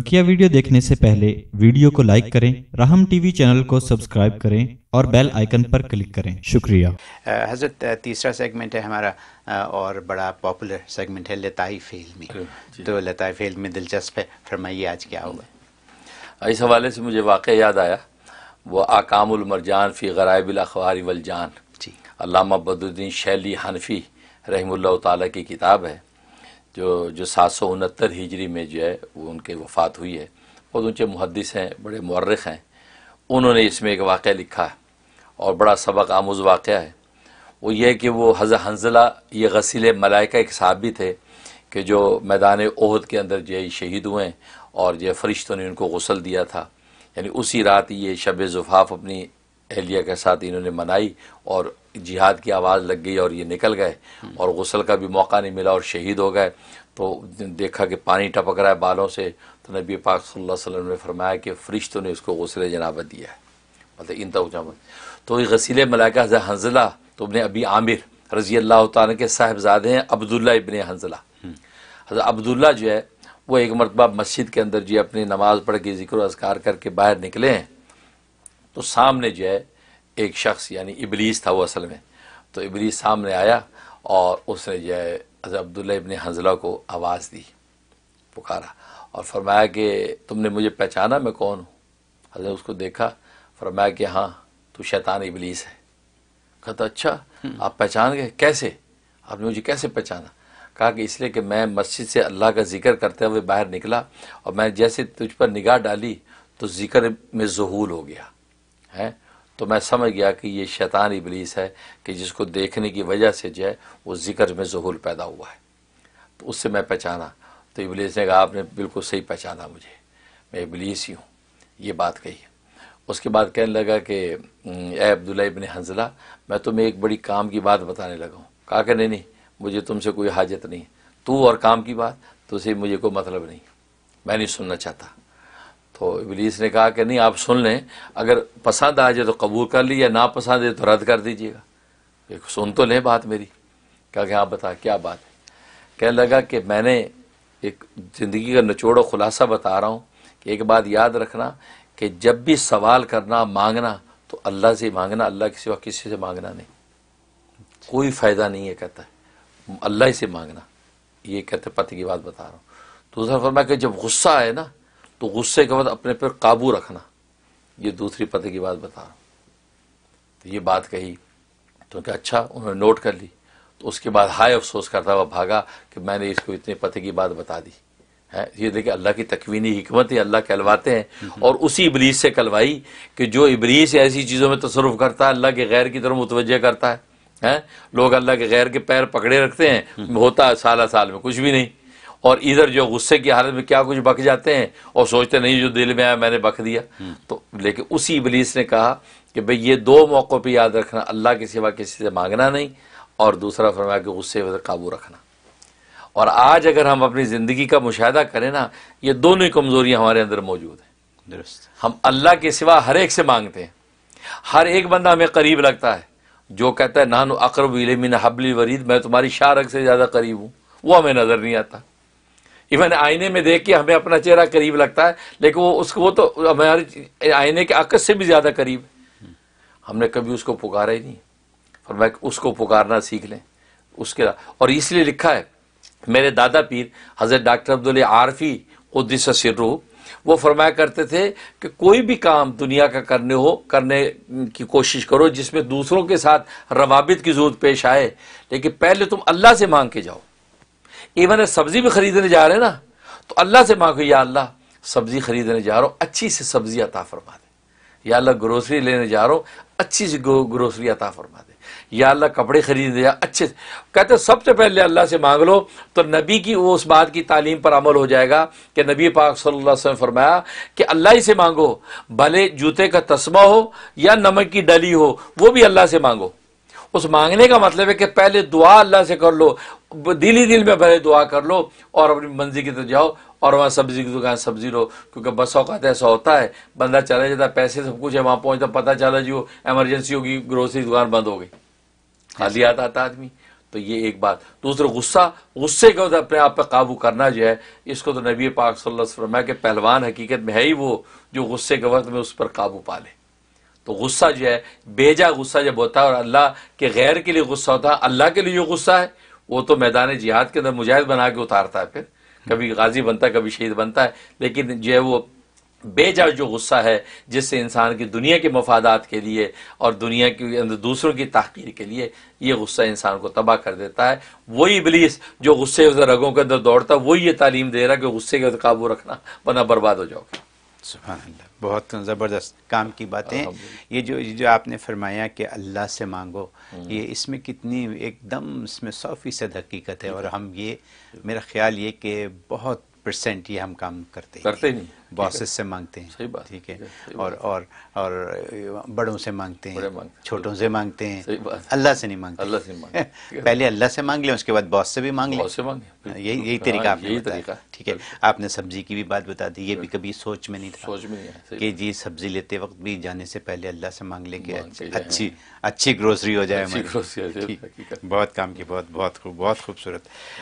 बकिया वीडियो देखने से पहले वीडियो को लाइक करें राहम टीवी चैनल को सब्सक्राइब करें और बेल आइकन पर क्लिक करें शुक्रिया हजरत तीसरा सेगमेंट है हमारा और बड़ा पॉपुलर सेगमेंट है फेल में तो फेल में दिलचस्प है फरमाइए आज क्या होगा इस हवाले से मुझे वाक़ याद आया वो आकामजान फ़ी गराइबिल अखबारी वलजान अलामा बदुद्दीन शैली हनफी रही की किताब है जो जो सात सौ उनहत्तर हिजरी में जो है वो उनकी वफ़ात हुई है बहुत ऊँचे मुहदस हैं बड़े मर्रख हैं उन्होंने इसमें एक वाक़ लिखा है और बड़ा सबक आमोज वाक़ है वो ये कि वो हज़र हंजला ये गसील मलाइका एक साहब भी थे कि जो मैदान ओहद के अंदर जो शहीद हुए और जो फरिश्तों ने उनको गसल दिया था यानी उसी रात ये शब जुफाफ अपनी अहलिया के साथ इन्होंने मनाई और जिहाद की आवाज़ लग गई और ये निकल गए और गसल का भी मौका नहीं मिला और शहीद हो गए तो देखा कि पानी टपक रहा है बालों से तो नबी पाक सल्लल्लाहु अलैहि वसल्लम ने फरमाया कि फ़रिश्तों ने उसको गसल जनाबत दिया है मतलब इन तक तो ये गसील मलाका हंजला तो अपने अभी आमिर रजी अल्लाह तन के साहबजादे हैं अब्दुल्ला इबन हंजला हजरत अब्दुल्ला जो है वो एक मरतबा मस्जिद के अंदर जी अपनी नमाज़ पढ़ के ज़िक्र असकार करके बाहर निकले हैं तो सामने जो है एक शख्स यानी इबलीस था वो असल में तो इबलीस सामने आया और उसने जो है अब्दुल्ला इबन हंजला को आवाज़ दी पुकारा और फरमाया कि तुमने मुझे पहचाना मैं कौन हूँ हजर उसको देखा फरमाया कि हाँ तू शैतान इबलीस है कहा तो अच्छा हम्म। आप पहचान गए कैसे आपने मुझे कैसे पहचाना कहा कि इसलिए कि मैं मस्जिद से अल्लाह का जिक्र करते हुए बाहर निकला और मैं जैसे तुझ पर निगाह डाली तो जिक्र में जहूल हो गया है तो मैं समझ गया कि ये शैतान इबलीस है कि जिसको देखने की वजह से जो है वो ज़िक्र में जहूल पैदा हुआ है तो उससे मैं पहचाना तो इबलीस ने कहा आपने बिल्कुल सही पहचाना मुझे मैं इबलीस ही हूँ ये बात कही उसके बाद कहने लगा कि ए अब्दुल्ला इबन हंजला मैं तुम्हें एक बड़ी काम की बात बताने लगा हूँ कहा कि नहीं नहीं मुझे तुमसे कोई हाजत नहीं तू और काम की बात तुझसे मुझे कोई मतलब नहीं मैं नहीं सुनना चाहता तो इबलीस ने कहा कि नहीं आप सुन लें अगर पसंद आ जाए तो कबूल कर लीजिए ना पसंद है तो रद्द कर दीजिएगा सुन तो लें बात मेरी क्या क्या बता क्या बात है कहने लगा कि मैंने एक ज़िंदगी का निचोड़ ख़ुलासा बता रहा हूँ कि एक बात याद रखना कि जब भी सवाल करना मांगना तो अल्लाह से मांगना अल्लाह के सिवा किसी से मांगना नहीं कोई फ़ायदा नहीं है कहता है अल्लाह से मांगना ये कहते पति की बात बता रहा हूँ दूसरा तो फरमा कि जब गुस्सा आए ना तो गुस्से के बाद अपने पर काबू रखना ये दूसरी पते की बात बता तो ये बात कही तो क्या अच्छा उन्होंने नोट कर ली तो उसके बाद हाय अफसोस करता हुआ भागा कि मैंने इसको इतने पते की बात बता दी है ये देखिए अल्लाह की तकवीनी हमत ही अल्लाह कहलवाते हैं हम्म। और उसी इबलीस से कलवाई कि जो इबलीस ऐसी चीज़ों में तसरफ करता है अल्लाह के गैर की तरफ मुतवजह करता है हैं लोग अल्लाह के गैर के पैर पकड़े रखते हैं हम्म। होता है साल साल में कुछ भी नहीं और इधर जो गुस्से की हालत में क्या कुछ बक जाते हैं और सोचते नहीं जो दिल में आया मैंने बक दिया तो लेकिन उसी इबलीस ने कहा कि भाई ये दो मौक़ों पर याद रखना अल्लाह के सिवा किसी से मांगना नहीं और दूसरा फरमाया कि गुस्से पर काबू रखना और आज अगर हम अपनी ज़िंदगी का मुशाह करें ना ये दोनों ही कमज़ोरियाँ हमारे अंदर मौजूद हैं दुरुस्त हम अल्लाह के सिवा हर एक से मांगते हैं हर एक बंदा हमें करीब लगता है जो कहता है नान अकरब मिन हबली वरीद मैं तुम्हारी शारक से ज़्यादा करीब हूँ वो हमें नज़र नहीं आता इवन आईने में देख के हमें अपना चेहरा करीब लगता है लेकिन वो उसको वो तो हमारे आईने के अकस से भी ज़्यादा करीब हमने कभी उसको पुकारा ही नहीं और मैं उसको पुकारना सीख लें उसके और इसलिए लिखा है मेरे दादा पीर हज़रत डॉक्टर अब्दुल आरफी उद्दीस सिर्रू वो फरमाया करते थे कि कोई भी काम दुनिया का करने हो करने की कोशिश करो जिसमें दूसरों के साथ रवाबित की जरूरत पेश आए लेकिन पहले तुम अल्लाह से मांग के जाओ इवन सब्जी भी खरीदने जा रहे हैं ना तो अल्लाह से मांगो या अल्लाह सब्जी खरीदने जा रहा हूँ अच्छी सी सब्जी अता फरमा दे या अल्लाह ग्रोसरी लेने जा रहा हूँ अच्छी सी ग्रोसरी अता फरमा दे या अल्लाह कपड़े खरीदने जा अच्छे कहते सबसे पहले अल्लाह से मांग लो तो नबी की वो उस बात की तालीम पर अमल हो जाएगा कि नबी पाक सल्लल्लाहु अलैहि वसल्लम फरमाया कि अल्लाह ही से मांगो भले जूते का तस्मा हो या नमक की डली हो वो भी अल्लाह से मांगो उस मांगने का मतलब है कि पहले दुआ अल्लाह से कर लो दिली दिल में भले दुआ कर लो और अपनी मंजिल की तरफ जाओ और वहाँ सब्जी की दुकान सब्जी लो क्योंकि बस औकात ऐसा होता है बंदा चला जाता है पैसे सब कुछ है वहाँ पहुँचता पता चला जी वो एमरजेंसी होगी ग्रोसरी दुकान बंद हो गई हालियात आता आदमी तो ये एक बात दूसरा गुस्सा गुस्से के तो अपने आप पर काबू करना जो है इसको तो नबी पाक सल्लल्लाहु अलैहि वसल्लम के पहलवान हकीकत में है ही वो जो गुस्से के वक्त में उस पर काबू पा ले तो गुस्सा जो है बेजा गुस्सा जब होता है और अल्लाह के गैर के लिए गुस्सा होता है अल्लाह के लिए जो गुस्सा है वो तो मैदान जिहाद के अंदर मुजाहिद बना के उतारता है फिर कभी गाजी बनता है कभी शहीद बनता है लेकिन जो है वो बेजा जो गुस्सा है जिससे इंसान की दुनिया के मफादात के लिए और दुनिया के अंदर दूसरों की तहकीर के लिए ये गुस्सा इंसान को तबाह कर देता है वही इबलीस जो गुस्से रगों के अंदर दौड़ता है वही ये तालीम दे रहा है कि गुस्से के काबू रखना वरना बर्बाद हो जाओगे बहुत ज़बरदस्त काम की बातें ये जो ये जो आपने फरमाया कि अल्लाह से मांगो हम्म। ये इसमें कितनी एकदम इसमें सौ फीसद हकीकत है और हम ये मेरा ख्याल ये कि बहुत परसेंट ये हम काम करते ही करते नहीं बॉसेस से मांगते हैं सही बात ठीक है और और और बड़ों से मांगते हैं छोटों से मांगते हैं अल्लाह से नहीं मांगते अल्लाह से मांगते पहले अल्लाह से मांग लें उसके बाद बॉस से भी मांग लें से यही यही तरीका हाँ, आपने बताया ठीक है आपने सब्जी की भी बात बता दी ये भी कभी सोच में नहीं था सोच में नहीं कि जी सब्जी लेते वक्त भी जाने से पहले अल्लाह से मांग लें कि अच्छी अच्छी ग्रोसरी हो जाए हमारी बहुत काम की बहुत बहुत बहुत खूबसूरत